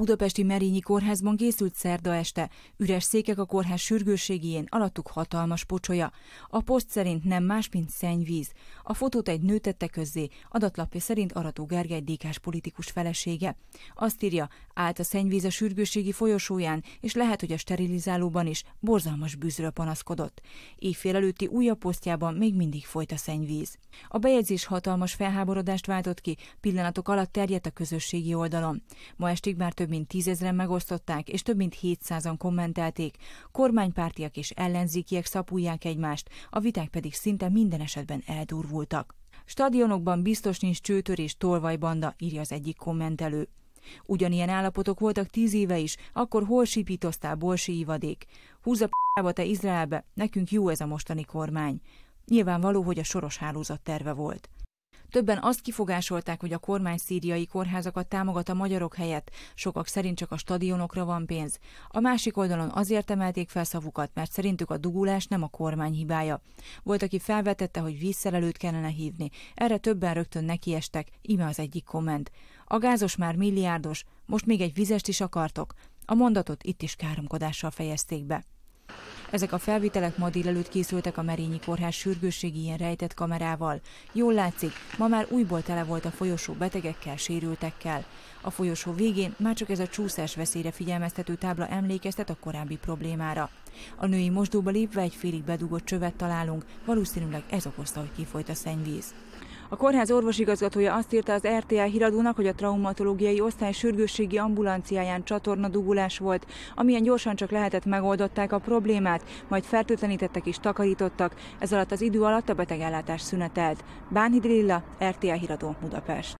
budapesti Merényi Kórházban készült szerda este, üres székek a kórház sürgőségén, alattuk hatalmas pocsolya. A poszt szerint nem más, mint szennyvíz. A fotót egy nő tette közzé, adatlapja szerint Arató Gergely dékás politikus felesége. Azt írja, állt a szennyvíz a sürgőségi folyosóján, és lehet, hogy a sterilizálóban is borzalmas bűzről panaszkodott. Évfél előtti újabb posztjában még mindig folyt a szennyvíz. A bejegyzés hatalmas felháborodást váltott ki, pillanatok alatt terjedt a közösségi oldalon. Ma estig már több több mint tízezren megosztották, és több mint 700-an kommentelték. Kormánypártiak és ellenzékiek szapulják egymást, a viták pedig szinte minden esetben eldurvultak. Stadionokban biztos nincs csőtörés, tolvajbanda, írja az egyik kommentelő. Ugyanilyen állapotok voltak tíz éve is, akkor hol sípítoztál bolsi ivadék? Húzza p***ába te Izraelbe, nekünk jó ez a mostani kormány. Nyilvánvaló, hogy a soros hálózat terve volt. Többen azt kifogásolták, hogy a kormány szíriai kórházakat támogat a magyarok helyett, sokak szerint csak a stadionokra van pénz. A másik oldalon azért emelték fel szavukat, mert szerintük a dugulás nem a kormány hibája. Volt, aki felvetette, hogy vízszerelőt kellene hívni. Erre többen rögtön nekiestek, ime az egyik komment. A gázos már milliárdos, most még egy vizest is akartok. A mondatot itt is káromkodással fejezték be. Ezek a felvételek ma délelőtt készültek a Merényi Kórház sürgősségi ilyen rejtett kamerával. Jól látszik, ma már újból tele volt a folyosó betegekkel, sérültekkel. A folyosó végén már csak ez a csúszás veszélyre figyelmeztető tábla emlékeztet a korábbi problémára. A női mosdóba lépve egy félig bedugott csövet találunk, valószínűleg ez okozta, hogy kifolyt a szennyvíz. A kórház orvosigazgatója azt írta az RTL híradónak, hogy a traumatológiai osztály sürgősségi ambulanciáján csatorna dugulás volt, amilyen gyorsan csak lehetett megoldották a problémát, majd fertőtlenítettek és takarítottak, ez alatt az idő alatt a betegellátás szünetelt. Bánhidrilla RTL híradó Budapest.